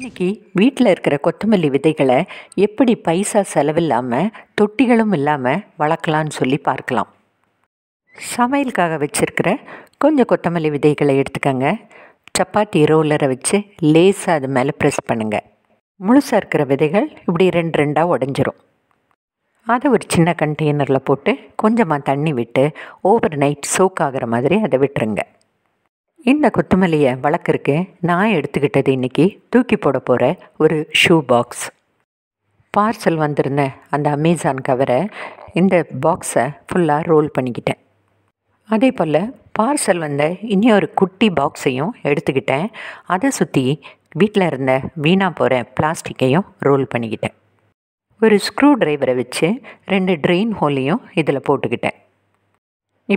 இன்றைக்கி வீட்டில் இருக்கிற கொத்தமல்லி விதைகளை எப்படி பைசா செலவில்லாமல் தொட்டிகளும் இல்லாமல் வளர்க்கலான்னு சொல்லி பார்க்கலாம் சமையலுக்காக வச்சுருக்கிற கொஞ்சம் கொத்தமல்லி விதைகளை எடுத்துக்கோங்க சப்பாத்தி ரோலரை வச்சு லேஸாக அது மேலே ப்ரெஸ் பண்ணுங்கள் முழுசாக இருக்கிற விதைகள் இப்படி ரெண்டு ரெண்டாக உடஞ்சிரும் அதை ஒரு சின்ன கண்டெய்னரில் போட்டு கொஞ்சமாக தண்ணி விட்டு ஓவர் நைட் சோக் ஆகிற மாதிரி அதை விட்டுருங்க இந்த கொத்தமல்லியை வளர்க்குறக்கு நான் எடுத்துக்கிட்டது இன்றைக்கி தூக்கி போட போகிற ஒரு ஷூ பாக்ஸ் பார்சல் வந்திருந்த அந்த அமேசான் கவரை இந்த பாக்ஸை ஃபுல்லாக ரோல் பண்ணிக்கிட்டேன் அதே போல் பார்சல் வந்த இன்னொரு குட்டி பாக்ஸையும் எடுத்துக்கிட்டேன் அதை சுற்றி வீட்டில் இருந்த வீணாக போகிற பிளாஸ்டிக்கையும் ரோல் பண்ணிக்கிட்டேன் ஒரு ஸ்க்ரூ டிரைவரை வச்சு ரெண்டு ட்ரெயின் ஹோலையும் இதில் போட்டுக்கிட்டேன்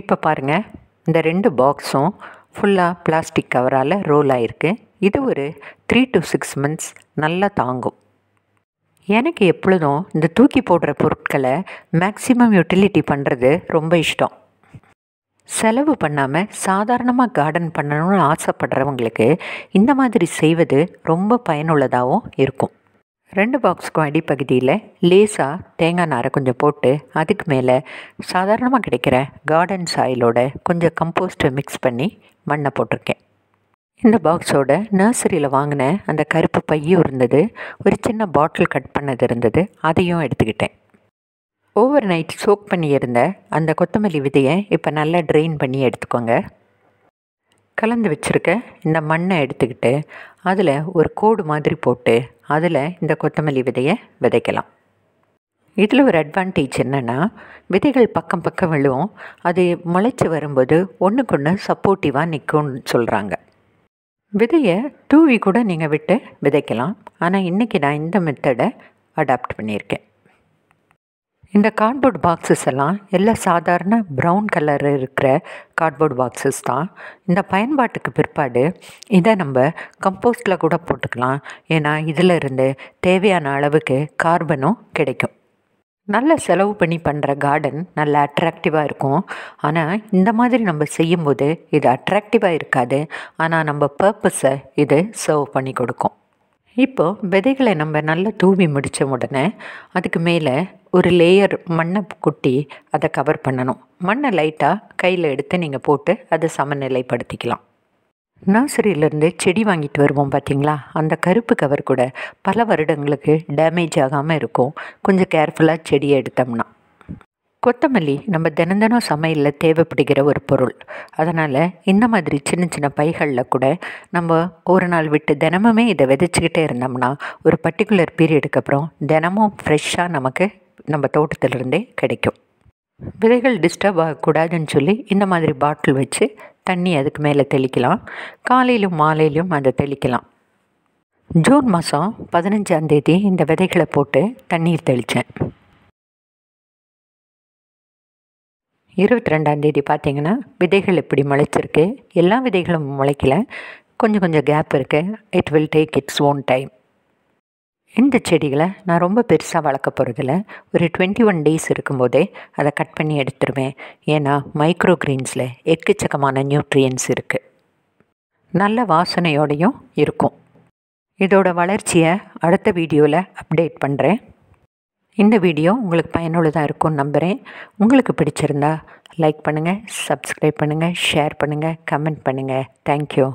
இப்போ பாருங்கள் இந்த ரெண்டு பாக்ஸும் ஃபுல்லாக பிளாஸ்டிக் கவரால் ரோல் ஆகிருக்கு இது ஒரு த்ரீ டு சிக்ஸ் மந்த்ஸ் நல்லா தாங்கும் எனக்கு எப்பொழுதும் இந்த தூக்கி போடுற பொருட்களை மேக்ஸிமம் யூட்டிலிட்டி பண்ணுறது ரொம்ப இஷ்டம் செலவு பண்ணாமல் சாதாரணமாக கார்டன் பண்ணணும்னு ஆசைப்படுறவங்களுக்கு இந்த மாதிரி செய்வது ரொம்ப பயனுள்ளதாகவும் இருக்கும் ரெண்டு பாக்ஸுக்கும் அடிப்பகுதியில் லேசாக தேங்காய் நாரை கொஞ்சம் போட்டு அதுக்கு மேலே சாதாரணமாக கிடைக்கிற கார்டன் சாயிலோட கொஞ்சம் கம்போஸ்ட்டை மிக்ஸ் பண்ணி மண்ணை போட்டிருக்கேன் இந்த பாக்ஸோட நர்சரியில் வாங்கின அந்த கருப்பு பையும் இருந்தது ஒரு சின்ன பாட்டில் கட் பண்ணது இருந்தது அதையும் எடுத்துக்கிட்டேன் ஓவர் நைட் சோக் பண்ணியிருந்த அந்த கொத்தமல்லி விதையை இப்போ நல்லா ட்ரெயின் பண்ணி எடுத்துக்கோங்க கலந்து வச்சுருக்க இந்த மண்ணை எடுத்துக்கிட்டு அதில் ஒரு கோடு மாதிரி போட்டு அதில் இந்த கொத்தமல்லி விதையை விதைக்கலாம் இதில் ஒரு அட்வான்டேஜ் என்னென்னா விதைகள் பக்கம் பக்கம் விழுவும் அது முளைச்சி வரும்போது ஒன்றுக்கொன்று சப்போர்ட்டிவாக நிற்கும்னு சொல்கிறாங்க விதையை தூவி கூட நீங்கள் விட்டு விதைக்கலாம் ஆனால் இன்றைக்கி நான் இந்த மெத்தடை அடாப்ட் பண்ணியிருக்கேன் இந்த கார்ட்போர்ட் பாக்ஸஸ் எல்லாம் எல்லா சாதாரண ப்ரௌன் கலர் இருக்கிற கார்ட்போர்ட் பாக்ஸஸ் தான் இந்த பயன்பாட்டுக்கு பிற்பாடு இதை நம்ம கம்போஸ்டில் கூட போட்டுக்கலாம் ஏன்னா இதில் இருந்து தேவையான அளவுக்கு கார்பனும் கிடைக்கும் நல்ல செலவு பண்ணி பண்ணுற கார்டன் நல்ல அட்ராக்டிவாக இருக்கும் ஆனால் இந்த மாதிரி நம்ம செய்யும்போது இது அட்ராக்டிவாக இருக்காது ஆனால் நம்ம பர்பஸை இது சர்வ் பண்ணி கொடுக்கும் இப்போது விதைகளை நம்ம நல்லா தூவி முடித்த உடனே அதுக்கு மேலே ஒரு லேயர் மண்ணை கொட்டி அதை கவர் பண்ணணும் மண்ணை லைட்டாக கையில் எடுத்து நீங்கள் போட்டு அதை சமநிலைப்படுத்திக்கலாம் நர்சரியிலேருந்து செடி வாங்கிட்டு வருவோம் பார்த்தீங்களா அந்த கருப்பு கவர் கூட பல வருடங்களுக்கு டேமேஜ் ஆகாமல் இருக்கும் கொஞ்சம் கேர்ஃபுல்லாக செடியை எடுத்தோம்னா கொத்தமல்லி நம்ம தினந்தனம் சமையலில் தேவைப்படுகிற ஒரு பொருள் அதனால் இந்த மாதிரி சின்ன சின்ன பைகளில் கூட நம்ம ஒரு நாள் விட்டு தினமுமே இதை விதைச்சிக்கிட்டே இருந்தோம்னா ஒரு பர்டிகுலர் பீரியடுக்கு அப்புறம் தினமும் ஃப்ரெஷ்ஷாக நமக்கு நம்ம தோட்டத்திலிருந்தே கிடைக்கும் விதைகள் டிஸ்டர்ப் ஆகக்கூடாதுன்னு சொல்லி இந்த மாதிரி பாட்டில் வச்சு தண்ணி அதுக்கு மேலே தெளிக்கலாம் காலையிலும் மாலையிலும் அதை தெளிக்கலாம் ஜூன் மாதம் பதினஞ்சாந்தேதி இந்த விதைகளை போட்டு தண்ணீர் தெளித்தேன் இருபத்தி ரெண்டாந்தேதி பார்த்தீங்கன்னா விதைகள் எப்படி முளைச்சிருக்கு எல்லா விதைகளும் முளைக்கல கொஞ்சம் கொஞ்சம் கேப் இருக்குது it will take its own time இந்த செடிகளை நான் ரொம்ப பெருசாக வளர்க்க போகிறதில்ல ஒரு டுவெண்ட்டி ஒன் டேஸ் இருக்கும்போதே அதை கட் பண்ணி எடுத்துருவேன் ஏன்னா மைக்ரோ கிரீன்ஸில் எக்கச்சக்கமான நியூட்ரியன்ஸ் இருக்குது நல்ல வாசனையோடையும் இருக்கும் இதோட வளர்ச்சியை அடுத்த வீடியோவில் அப்டேட் பண்ணுறேன் இந்த வீடியோ உங்களுக்கு பயனுள்ளதாக இருக்கும்னு நம்புகிறேன் உங்களுக்கு பிடிச்சிருந்தா லைக் பண்ணுங்கள் சப்ஸ்கிரைப் பண்ணுங்கள் ஷேர் பண்ணுங்கள் கமெண்ட் பண்ணுங்கள் தேங்க்யூ